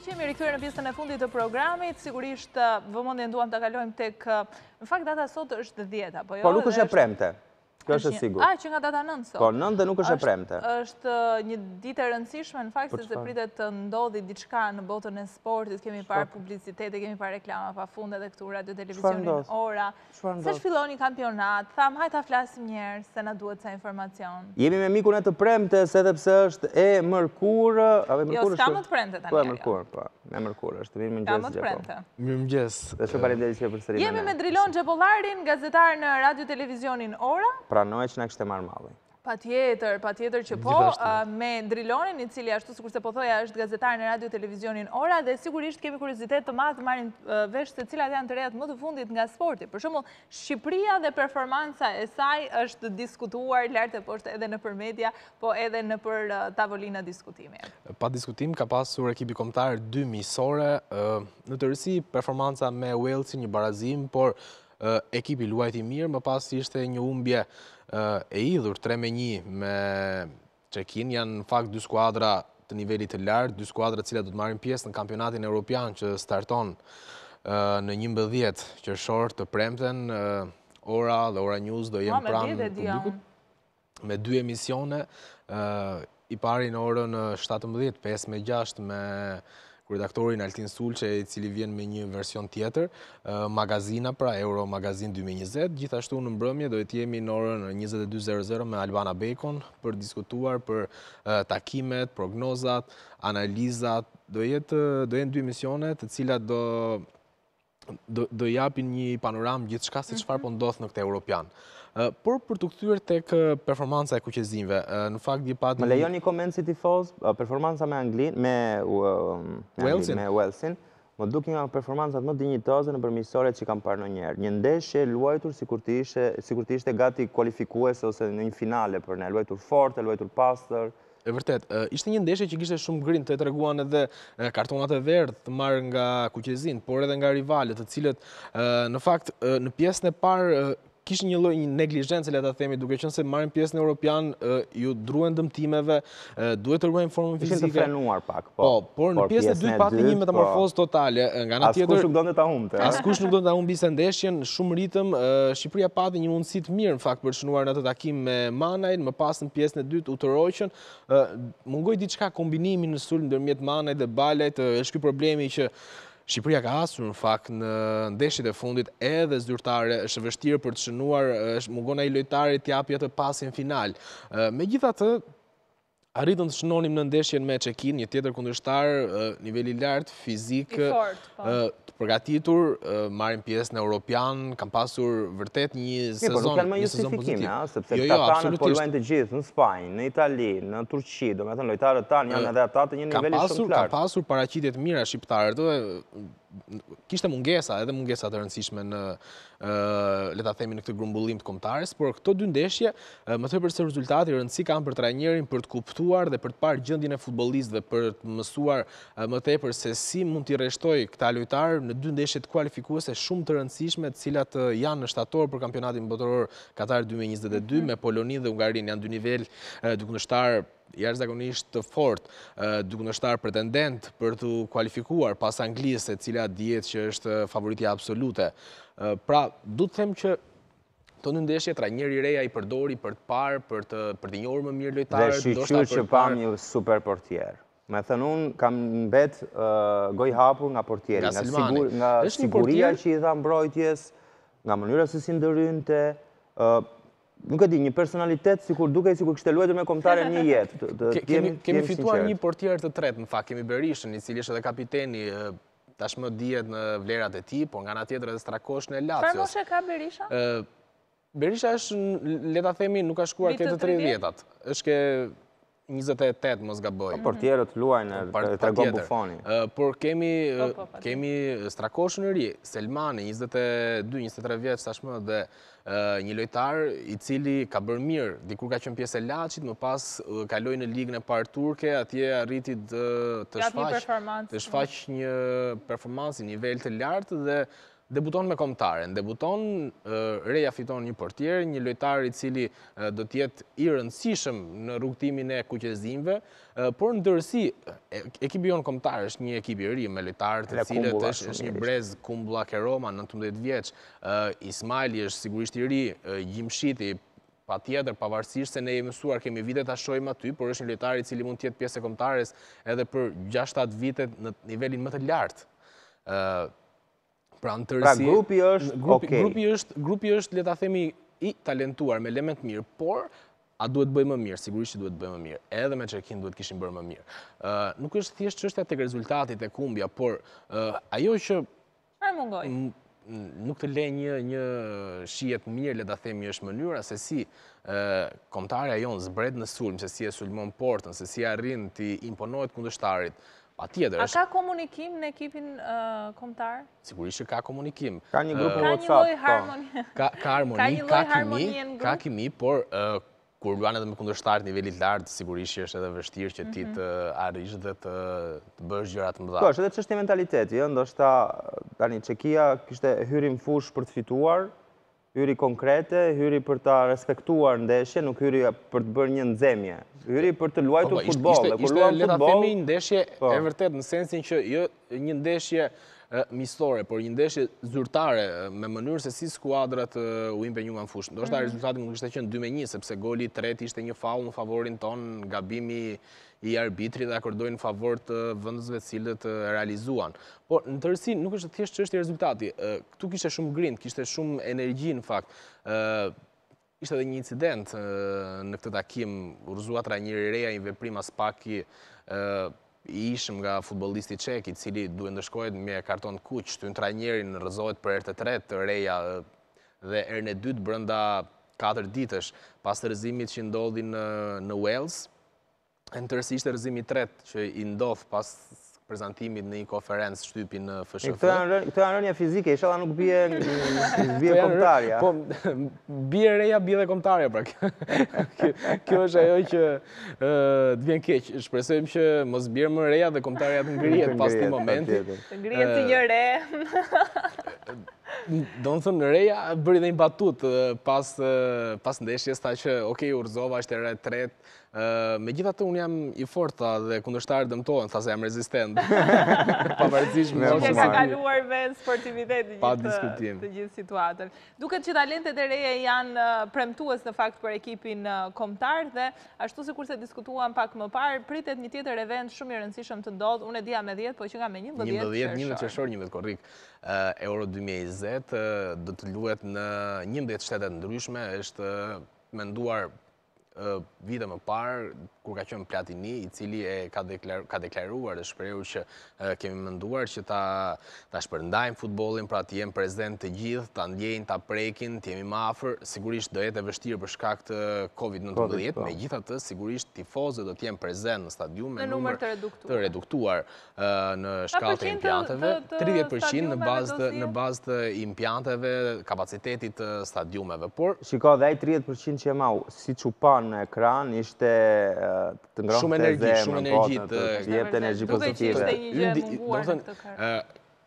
që jemi në pjesën e fundit të programit, sigurisht vëmëndin duham të kalojmë të kë... Në fakt, data sot është dhjeta, po jo... Po, nuk është e premte. Kjo është sigur. A, që nga data 9, so. Po, 9 dhe nuk është e premte. është uh, një ditë e rëndësishme në faktë, se se pritet të ndodhi diçka në botën e sportit, kemi parë publicitete, kemi parë reklama pa funde dhe këtu radio televizionin ora. Shfar ndodhë. Se që filloni kampionat, tham, a flasim njerë, se na duhet sa informacion. Jemi me mikun në të premte, se dhe pse është e mërkurë. Jo, s'ka më të premte, të njerë. Po, e mërkurë, po. Me mërkurë, është mirë më njësë gjepo. Mirë më njësë. Dhe shumë parim i që me Jemi me Drilon Gjepolarin, gazetar në radio-televizionin Ora. Pra në e që në kështë e marë Pa tjetër, pa tjetër që po, uh, me Drilonin, i cili ashtu së se po thoja është gazetar në radio televizionin ora, dhe sigurisht kemi kurizitet të madhë marin uh, vesh të cilat janë të rejat më të fundit nga sporti. Për shumë, Shqipria dhe performansa e saj është diskutuar, lartë e poshtë edhe në përmedia, po edhe në për uh, tavolina diskutimi. Pa diskutim, ka pasur ekipi komtarë dy misore, në të rësi performansa me Welsi një barazim, por ekipi luajti mirë, më pas ishte një umbje, e idhur 3-1 me Çekin janë në fakt dy skuadra të nivelit të lartë, dy skuadra të cilat do të marrin pjesë në kampionatin evropian që starton në 11 qershor të premten, ora dhe ora news do jenë ah, pranë publikut me dy emisione, i pari në orën 17:05 me 6 me redaktorin Altin Sulqe, i cili vjen me një version tjetër, magazina pra Euro Magazin 2020. Gjithashtu në mbrëmje do të jemi në orën 22:00 me Albana Bacon për diskutuar për takimet, prognozat, analizat. Do jetë do jenë dy misionet, të cilat do do japin një panoram gjithë shka si qëfar po mhm. në këte Europian. Por për të këtyr të kë performansa e kuqezinve, në fakt një patë... Me lejon një komendë si tifoz, performansa me Anglin, me um, Wellsin, më duke një performansat më dinjitoze në përmisore që kam parë në njerë. Një ndeshë e luajtur si kur të ishte gati kualifikuese ose në një finale për ne, luajtur fort, luajtur pasër, E vërtet, ishte një ndeshje që kishte shumë grin të e treguan edhe kartonat e verdë të marrë nga Kuqezin, por edhe nga rivalet, të cilët në fakt në pjesën e parë kishë një loj neglijenë që le të themi, duke që se marim pjesë në Europian, ju druen dëmtimeve, duhet të ruen formën fizike. Ishin të frenuar pak, po. po por në pjesë në dy pati një metamorfozë po. totale. Askush nuk do në të humte. Askush nuk do në të humte bise ndeshjen, shumë ritëm, Shqipëria pati një mundësit mirë, në fakt, për në të takim me Manaj, më pas në pjesë në dy të utëroqën. Mungoj diçka kombinimi në sulm dërmjet manajt dhe balajt, është problemi që Shqipëria ka asur në fakt në ndeshit e fundit edhe zyrtare është vështirë për të shënuar mungona i lojtare të japjet e pasin final. Me gjitha të Arritën të shënonim në ndeshjen me Chekin, një tjetër kundrështar, nivelli lartë, fizikë, po. të përgatitur, marim pjesë në Europian, kam pasur vërtet një po, sezon pozitiv. Një, për nuk janë më justifikime, sepse këta ta në përvejnë të gjithë, në Spajnë, në Itali, në Turqi, do me të lojtarët tanë, janë edhe ata të një nivelli shumë të lartë. Kam pasur paracitjet mira shqiptarët, kishte mungesa, edhe mungesa të rëndësishme në le ta themi në këtë grumbullim të kombëtarës, por këto dy ndeshje më tepër se rezultati rëndësi kanë për trajnerin për të kuptuar dhe për të parë gjendjen e futbollistëve, për të mësuar më tepër se si mund t'i reshtoj këta lojtarë në dy ndeshjet të kualifikuese shumë të rëndësishme, të cilat janë në shtator për kampionatin botëror Katar 2022 mhm. me Poloninë dhe Ungarin janë dy nivel dukundështar jashtëzakonisht të fort, duke në shtarë pretendent për të kualifikuar pas Anglisë e cila djetë që është favoritja absolute. Pra, du të them që të në ndeshje tra njëri reja i përdori për të parë, për të për të njërë më mirë lojtarë. Dhe shqyqyë që pa një super portier. Me thënë unë kam në betë goj hapur nga portieri. Nga Nga siguria që i dha mbrojtjes, nga mënyrës e si ndërynte, nuk e di, një personalitet sikur duke sikur kështë luetur me komtare një jetë. Kemi fituar një portier të tret, në fakt, kemi Berishën, i cili është edhe kapiteni, tashmë djetë në vlerat e ti, po nga nga tjetër edhe strakosh në Pra Farë moshe ka Berisha? Berisha është, leta themi, nuk ka shkuar këtë të 30 vjetat. është ke 28, mos ga bëjë. Por tjerë të luajnë, të rego bufoni. Por kemi po, po, po, strakosh e ri, Selmani, 22, 23 vjetë, sashmë, dhe një lojtar i cili ka bërë mirë, dikur ka qënë pjesë e lachit, më pas kaloj në ligë në parë turke, atje arriti të shfaqë një performansi, nivel të lartë, dhe debuton me komtaren, debuton, reja fiton një portier, një lojtar i cili do tjetë i rëndësishëm në rrugtimin e kuqezimve, por në dërësi, ekipi jonë komtare është një ekipi rri me lojtarë të cilët është një brez kumbula ke Roma, 19 vjeqë, Ismaili është sigurisht i rri, Gjimshiti, pa tjetër, pavarësisht se ne e mësuar kemi vite të ashojmë aty, por është një lojtar i cili mund tjetë pjesë e komtares edhe për 6-7 vitet në nivelin më të lartë. Pra në pra, tërësi... Pra grupi është... Grupi, grupi është, grupi është, le themi, i talentuar me element mirë, por a duhet të më mirë, sigurisht që duhet të më mirë. Edhe me Çekin duhet kishim bërë më mirë. Ë, nuk është thjesht çështja tek rezultati tek humbja, por ajo që e mungoi. Nuk të le një një shije mirë, le ta themi, është mënyra se si ë jonë jon zbret në sulm, se si e sulmon portën, se si arrin të imponohet kundëstarit. A ka komunikim në ekipin komtar? Sigurisht që ka komunikim. Ka një grupë në WhatsApp. Ka një loj po. harmoni. Ka harmoni, ka kimi, ka kimi, por kur luan edhe me kundërshtarët nivellit lartë, sigurisht që është edhe vështirë që ti mhm. të arish dhe të bësh gjërat më dha. Ko, po, është edhe që është i mentaliteti, jo? ndoshta, tani, Qekia kishte hyrim fush për të fituar, Hyri konkrete, hyri për ta respektuar ndeshje, nuk hyri për të bërë një nxemje. Hyri për të luajtur po, po, futboll, e luajmë futboll një ndeshje po. e vërtet në sensin që jo, një ndeshje mistore, por një ndeshje zyrtare me mënyrë se si skuadrat u imbe një më në fushë. Do shta mhm. rezultati nuk kështë të qenë 2 me 1, sepse goli tretë ishte një faull në favorin tonë gabimi i arbitri dhe akordojnë në favor të vëndësve cilët realizuan. Por, në tërësi, nuk është të thjeshtë që është i rezultati. Këtu kishte shumë grind, kishte shumë energji, në fakt. Ishte dhe një incident në këtë takim, urzuat rra një reja i veprima spaki i ishëm nga futbolisti i cili duhet ndëshkojt me karton të kuqë, të në trajnjerin, në rëzojt për erë të tretë të reja dhe erë në dytë brënda 4 ditësh, pas të rëzimit që ndodhin në Wales, në tërësi ishte rëzimit tretë që i ndodhë pas prezentimit në një konferencë shtypi në FSHF. Këto janë rënja fizike, ishala nuk bje komtarja. Po, bje reja, bje dhe komtarja, pra kjo. është ajo që të vjen keqë. Shpresojmë që mos bje më reja dhe komtarja të ngrijet pas të momenti. Të ngrijet të një re. Do në thënë, reja bërë dhe një batut pas ndeshjes ta që, okej, urzova, është e re tretë, Me gjitha të unë jam i forta dhe kundështarë dëmtohen, thasë jam rezistent. Pa përëzish me shumë. ka kaluar me sportivitet të gjithë situatën. Duket që talentet e reje janë premtuës në fakt për ekipin komtar dhe ashtu se kurse diskutuam pak më parë, pritet një tjetër event shumë i rëndësishëm të ndodhë. Unë e dija me 10, po që nga me 11 qërëshor. 11, 11 qërëshor, 11 korrik. Euro 2020 dhe të luet në 11 shtetet ndryshme, është nduar vite më parë, kur ka qenë Platini, i cili e ka deklaruar dhe shprehur që kemi menduar që ta ta shpërndajmë futbollin, pra të jemi prezente të gjithë, ta ndjejnë, ta prekin, të jemi më afër. Sigurisht do jetë e vështirë për shkak të COVID-19, po. megjithatë sigurisht tifozët do të jenë prezente në stadium me në numër të reduktuar, në reduktuar e, në pra shkallë të impianteve, 30% në bazë të, në bazë impianteve, kapacitetit të stadiumeve. Por Shiko, dhe ai 30% që e mau, siç u pa në ekran, ishte të ndroq shumë energji shumë energjitë po, jep energji pozitive. Do të thotë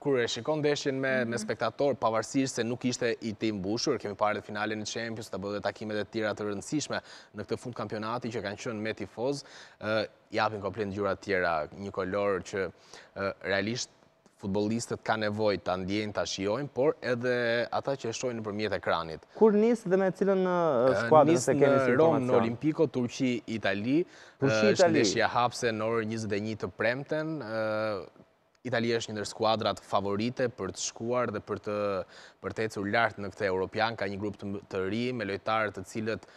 kur e shikon ndeshjen me me spektator pavarësisht se nuk ishte i të mbushur, kemi parë në finale në Champions, apo edhe takimet e tjera të rëndësishme në këtë fund kampionati që kanë qenë me tifoz, ë eh, japin komplet gjëra të tjera, një kolor që eh, realisht futbolistët ka nevoj të ndjenë, të shiojnë, por edhe ata që eshojnë në përmjet ekranit. Kur nisë dhe me cilën në skuadrën se kemi situacion? Nisë në Romë, në Olimpiko, Turqi, Itali. Turqi, hapse në orë 21 të premten, Italia është një ndër skuadrat favorite për të shkuar dhe për të për të ecur lart në këtë European, ka një grup të ri me lojtarë të cilët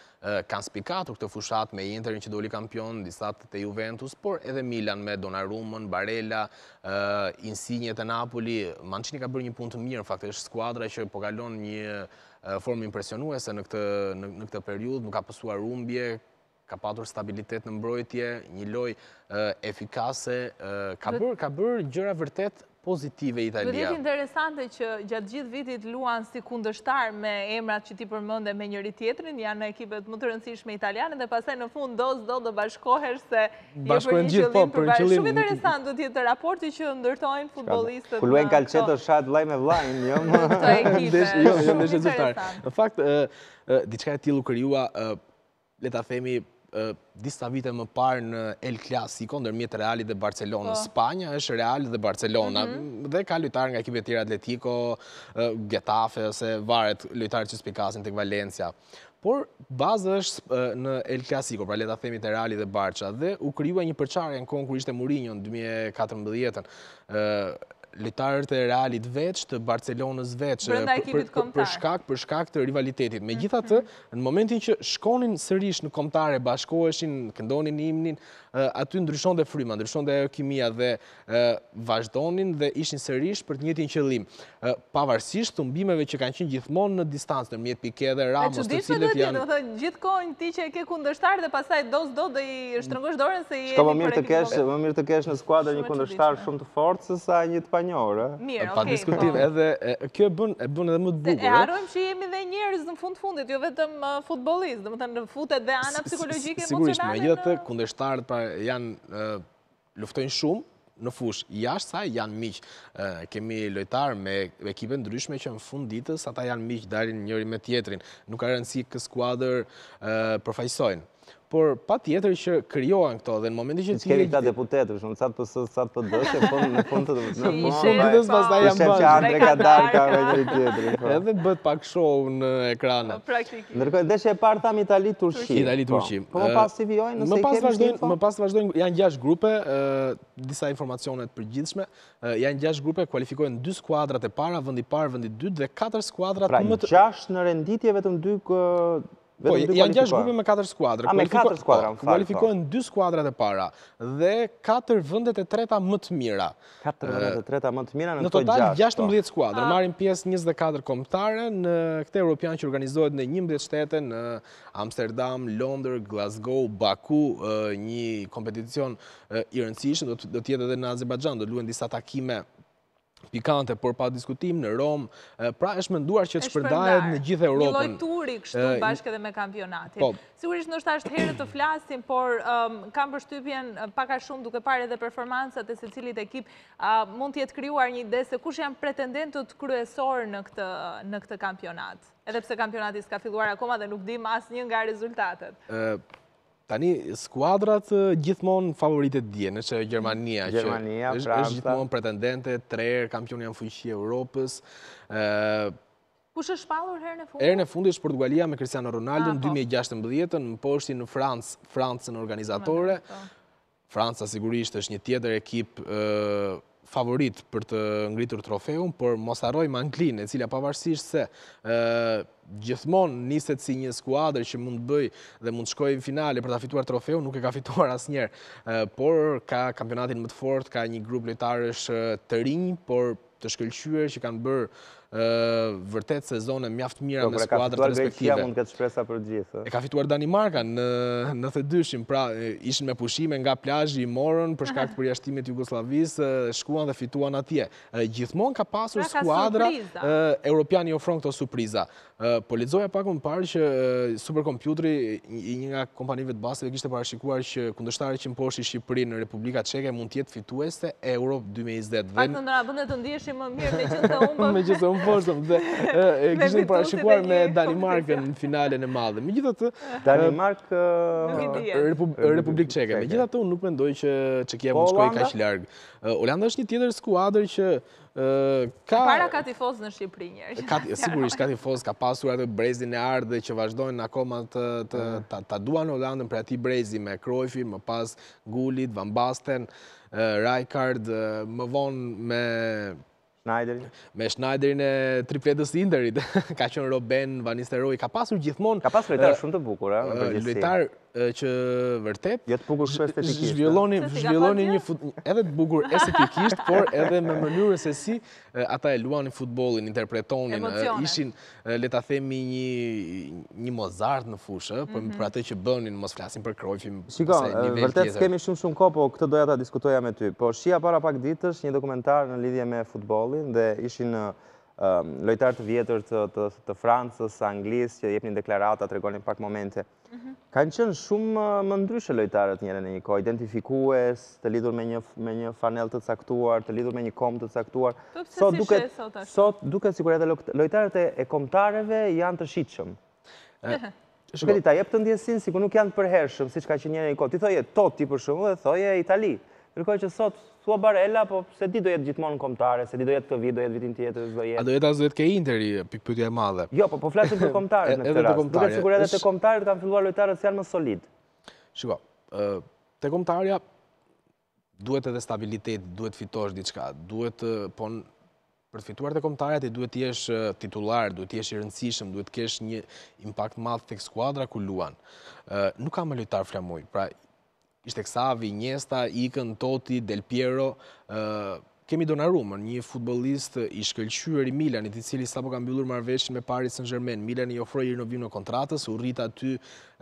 kanë spikatur këtë fushat me Interin që doli kampion, disa të Juventus, por edhe Milan me Donnarumma, Barella, Insigne të Napoli, Mancini ka bërë një punë të mirë, është skuadra që po kalon një formë impresionuese në këtë në këtë periudhë, nuk ka pasur humbje, ka patur stabilitet në mbrojtje, një loj efikase, ka bërë gjëra vërtet pozitive Italia. Dhe dhe interesante që gjatë gjithë vitit luan si kundështar me emrat që ti përmënde me njëri tjetërin, janë në ekipet më të rëndësishme italiane, dhe pasaj në fund do zdo dhe bashkohesh se bashkohen një qëllim po, për Shumë interesant do tjetë raporti që ndërtojnë futbolistët. Kulluen kalqeto shatë vlajme vlajnë, jo? Këto ekipe, jo, jo, shumë interesant. Në fakt, diçka e tilu kërjua, le ta themi, disa vite më parë në El Clasico, ndër mjetë Reali dhe Barcelona. Spanja është Reali dhe Barcelona, dhe ka lojtarë nga ekipet tjera atletiko, Getafe, ose varet lojtarë që spikasin të Valencia. Por, bazë është në El Clasico, pra leta themi e Reali dhe Barca, dhe u kryua një përqarë e në konë kur ishte Murinjo në 2014-ën, lojtarët e realit veç, të Barcelonës veç, për shkak të rivalitetit. Me gjitha të, mhm. në momentin që shkonin sërish në komtare, bashkoheshin, këndonin imnin, aty ndryshon dhe fryma, ndryshon dhe kimia dhe vazhdonin dhe ishin sërish për të njëtin qëllim. Pavarësisht të mbimeve që kanë qenë gjithmonë në distancë, në mjetë pike dhe ramos të cilët janë... Gjithkojnë ti që e ke kundështar dhe pasaj dos do dhe i shtrëngosh dorën se i e një për Shka më mirë të kesh në skuadrë një kundështar shumë të fortë, sa një të banjore. Mirë, okej. Pa diskutim, po. edhe kjo e bën edhe më të bugur. E arrojmë që jemi dhe njerëz në fund fundit, jo vetëm futbolist, dhe më të në futet dhe ana psikologjike emocionale. Sigurisht, me gjithë të kundeshtarët pra, janë luftojnë shumë, në fush, jashtë saj janë miqë. Kemi lojtarë me ekipe ndryshme që në fund ditës, ata janë miqë, darin njëri me tjetrin. Nuk arënë si kësë kuadër përfajsojnë por pa tjetër që kryohen këto dhe në momenti që t'i... Në keri këta deputetë, shumë të satë pësë, satë për dëshë, në fund të dëshë, në fund të dëshë, në fund të dëshë, në fund që dëshë, ka darë ka me një tjetër. Po. Edhe bët pak show në Në po, Praktikë. Ndërkoj, dëshë e parë tham Itali Turshi. Itali Turshi. Po. po më pas të vjojnë, nëse i kemi shkifo? Më pas të vazhdojnë, janë gjash grupe, disa informacionet për gjithshme, janë gjash grupe, kualifikojnë dy skuadrat e para, vëndi parë, vëndi dytë dhe katër skuadrat... Pra, gjash në renditje vetëm dy Po, janë gjashtë grupi me 4 skuadrë. A, me 4 skuadrë, 2 skuadrat e para dhe 4 vëndet e treta më të mira. 4 vëndet e treta më të mira në të gjasht. Po. Ah. Në total, 16 skuadrë. Marim pjesë 24 komptare në këte Europian që organizohet në 11 shtete në Amsterdam, Londër, Glasgow, Baku, një kompeticion i rëndësishë, do tjetë edhe në Azerbaijan, do luen disa takime pikante, por pa diskutim në Rom, pra është me nduar që të shpërdajet në gjithë Europën. Një lojturi kështu bashkë edhe me kampionatit. Po. Sigurisht nështë ashtë herë të flasim, por um, kam përshtypjen paka shumë duke pare dhe performansat e se cilit ekip mund tjetë kryuar një ide se kush janë pretendentët kryesor në këtë kampionat. Edhe pse kampionatis ka filluar akoma dhe nuk dim asë një nga rezultatet. Tani, skuadrat gjithmonë favoritet dje, në që Gjermania, që është gjithmonë pretendente, trejrë, kampion janë fujqie Europës. Kushe shpalur herë në fundi? Herë në fundi është Portugalia me Cristiano Ronaldo ah, në 2016, po. në poshti në Francë, Francën organizatore. Franca sigurisht është një tjetër ekip favorit për të ngritur trofeun, por mos haroj Manklin, e cila pavarësisht se gjithmonë niset si një skuadër që mund të bëj dhe mund të shkoj në finale për ta fituar trofeun, nuk e ka fituar asnjëherë. Por ka kampionatin më të fortë, ka një grup lojtarësh të rinj, por të shkëlqyer që kanë bërë vërtet sezone mjaftë mira me po, pra, skuadrët respektive. Ka fituar Grecia mund këtë shpresa për gjithë. E ka fituar Danimarka në në të dyshim, pra ishin me pushime nga plazhi i morën për shkak të përjashtimit Jugosllavis, shkuan dhe fituan atje. Gjithmonë ka pasur pra, skuadra europiani ofron këto surpriza. Po lexoja pak më parë që superkompjuteri i një nga kompanive të baseve kishte parashikuar që kundërshtarët që i Shqipërinë në Republikën Çeke mund të jetë fituese Euro 2020. Faktën do të më mirë me gjithë të Bosa. Dhe e kishin parashikuar me Danimarkën në finalen e madhe. Megjithatë, ah. Danimark Republikë Çeke. Megjithatë, unë nuk mendoj që Çekia mund të shkojë kaq larg. Holanda është një tjetër skuadër që ka Para ka tifoz në Shqipëri njerëz. Ka sigurisht ka tifoz, ka pasur atë brezin e ardhe që vazhdojnë akoma të të mm. ta duan Holandën për atë brezi me Krojfi, më pas Gullit, Van Basten. Rijkaard, më vonë me Schneiderin. Me Schneiderin e tripletës të Interit. Ka qënë Robben, Van ka pasur gjithmonë. Ka pasur lojtarë shumë të bukur, e? Lojtarë që vërtet... Jetë bugur së estetikisht. Zhvjeloni një futbol... Edhe të bugur estetikisht, por edhe me mënyrën se si, ata e luani futbolin, interpretonin, ishin, le themi, një mozart në fushë, mhm. për atë që bënin, mos flasin për krojfi, një Shiko, vërtet s'kemi kemi shumë shumë ko, po këtë doja ta diskutoja me ty. Po shia para pak ditësh një dokumentar në lidhje me futbolin, dhe ishin në lojtarë të vjetër të Francës, Anglisë, që jepnin deklarata, të regonin pak momente. Mhm. Kanë qënë shumë uh, më ndryshe lojtarët njëre në një kohë, identifikues, të lidhur me një, me një fanel të caktuar, të lidhur me një kom të caktuar. Të po sot, si duket, shesot, sot duket sikur edhe lojtarët e, komtareve janë të shitshëm. Shkëti jep të ndjesin, sikur nuk janë të përhershëm, si që ka që njëre një kohë. Ti thoje Toti për shumë dhe thoje Italië. Shkoj që sot thua bar Ela, po se di do jetë gjithmonë Komtare, se di do jetë këtë vit, do jetë vitin tjetër, do jetë. A do jetë as do jetë ke Interi, pik pyetja e madhe. Jo, po po flasim për kombëtarët në këtë rast. Duket sigurisht edhe te të kanë filluar lojtarët janë më solid. Shiko, të te duhet edhe stabilitet, duhet fitosh diçka, duhet po për të fituar te kombëtarja ti duhet të jesh titullar, duhet të jesh i rëndësishëm, duhet të kesh një impakt madh tek skuadra ku luan. nuk ka më lojtar flamuj, pra ishte Xavi, Njesta, Ikën, Toti, Del Piero, kemi Donarumën, një futbolist i shkëlqyër i Milanit, i cili sa po ka mbyllur marveshën me Paris Saint-Germain. Milan i ofroi rinovim në kontratës, u rrit aty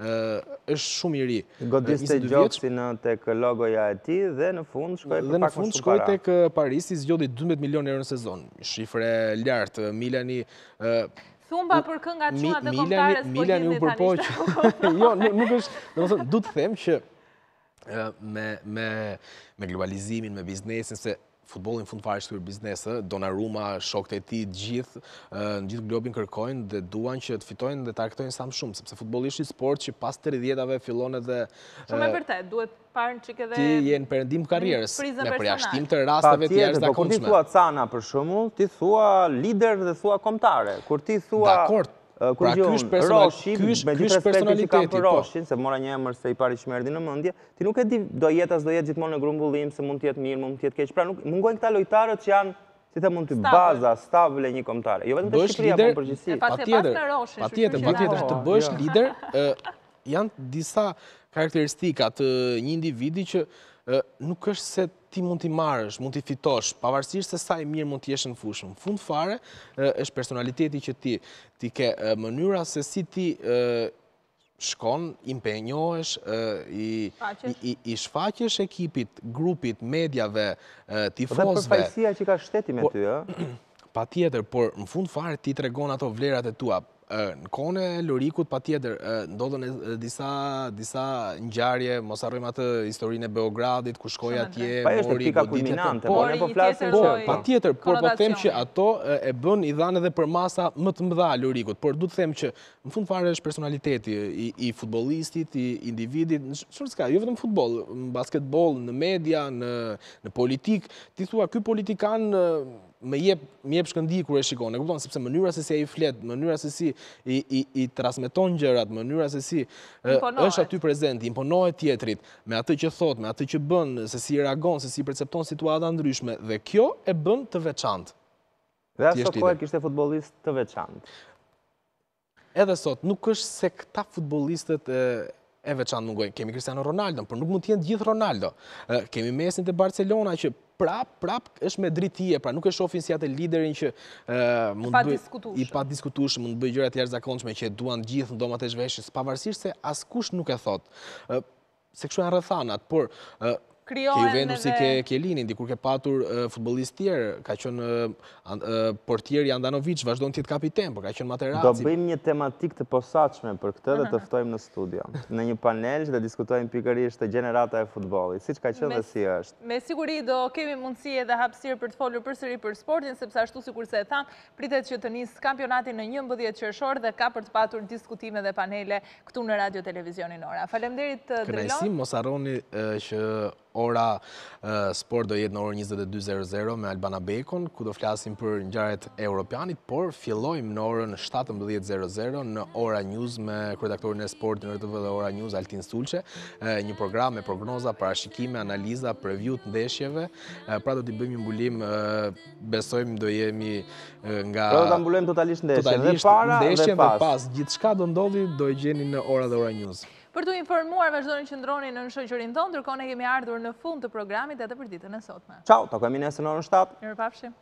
është shumë i ri. Godiste gjoksi në tek logoja e tij dhe në fund shkoi për pak më shumë. Në fund shkoi tek Paris i zgjodhi 12 milionë euro në sezon. Shifre lartë, Milani ë Thumba për këngat çuna të kontarës, Milani po u përpoq. Jo, nuk është, domethënë, du të them që me, me, me globalizimin, me biznesin, se futbolin fund fare shtyr biznesë, Donnarumma, shokët e tij të gjithë në gjithë globin kërkojnë dhe duan që të fitojnë dhe të arkëtojnë sa më shumë, sepse futbolli është sport që pas 30-ave fillon edhe Shumë e vërtet, duhet parë që edhe Ti je në perëndim karrierës, në përjashtim po të rasteve të jashtëzakonshme. Po, ti thua Cana për shumë, ti thua lider dhe thua kombëtare. Kur ti thua Dakor, Pra, ky është personaliteti, ky është personaliteti kam për po. Roshin, se mora një emër se i pari që merdi në mendje. Ti nuk e di, do as do jetë gjithmonë në grumbullim, se mund të jetë mirë, mund të jetë keq. Pra, nuk mungojnë këta lojtarët që janë, si the mund të baza, stabile një kombëtar. Jo vetëm të Shqipëria, por përgjithësi. Patjetër, patjetër, patjetër të bësh jo. lider, janë disa karakteristika të një individi që nuk është se ti mund t'i marësh, mund t'i fitosh, pavarësirë se sa i mirë mund t'i eshe në fushën. Në fund fare, është personaliteti që ti t'i ke mënyra, se si ti shkon, i mpenjohesh, i shfaqesh ekipit, grupit, medjave, po tifozve. Dhe përfajsia që ka shteti me po, ty, e? Pa tjetër, por në fund fare ti të regon ato vlerat e tua në kone lorikut pa tjetër, ndodhën e disa, disa njarje, mos arrojmë atë historinë e Beogradit, ku shkoj atje, pa mori, pika kulminante, por e po, po, po flasim po, pa tjetër, por po them që ato e bën i dhanë edhe për masa më të mëdha lorikut, por du të them që në fund fare është personaliteti i, futbolistit, i individit, në shumë s'ka, jo vetëm futbol, në basketbol, në media, në, në politik, ti thua, këj politikan më jep më jep shkëndij kur e shikon. E kupton sepse mënyra se si ai flet, mënyra se si i i i transmeton gjërat, mënyra se si është aty prezent, imponohet tjetrit me atë që thot, me atë që bën, se si reagon, se si percepton situata ndryshme dhe kjo e bën të veçantë. Dhe ashtu po e kishte futbollist të veçantë. Edhe sot nuk është se këta futbollistët e e veçantë mungojnë. Kemi Cristiano Ronaldo, por nuk mund të jenë gjithë Ronaldo. Kemi Messi te Barcelona që prap, prap, është me dritije, pra nuk e shofin si atë liderin që i pa diskutushë, mund të bëjgjëra të jarë zakonçme që duan gjithë në domat e zhveshës, pavarësisht se askush nuk e thotë, se këshu janë rëthanat, por Ke ju Juventus si ke Kjellinin, dikur ke patur futbolist tjerë, ka qënë portjeri Andanovic, vazhdo në tjetë kapitem, për po ka qënë materaci... Do bëjmë një tematik të posaqme për këtë dhe të ftojmë në studio, në një panel që dhe diskutojmë pikërisht të generata e futbolit, si që ka qënë dhe si është. Me siguri do kemi mundësi edhe hapsirë për të folur për sëri për sportin, sepse ashtu si kurse e thamë, pritet që të njësë kampionatin në një mbëdhjet dhe ka për të patur diskutime dhe panele këtu në mos që ora sport do jetë në orë 22.00 me Albana Bekon, ku do flasim për njëjarët e Europianit, por fillojmë në orën 17.00 në ora news me kredaktorin e sport në rëtëve dhe ora news, Altin Sulqe, një program me prognoza, parashikime, analiza, preview të ndeshjeve, pra do t'i bëjmë një mbulim, besojmë do jemi nga... Pra do t'a mbulim totalisht ndeshjeve, dhe para dhe pas. Dhe pas, gjithë shka do ndodhi, do i gjeni në ora dhe ora news. Për të informuar, vazhdojnë që ndroni në në shëqërin tonë, tërkone kemi ardhur në fund të programit e të përditën e sotme. Qau, të kemi në orën 7. Njërë pafshim.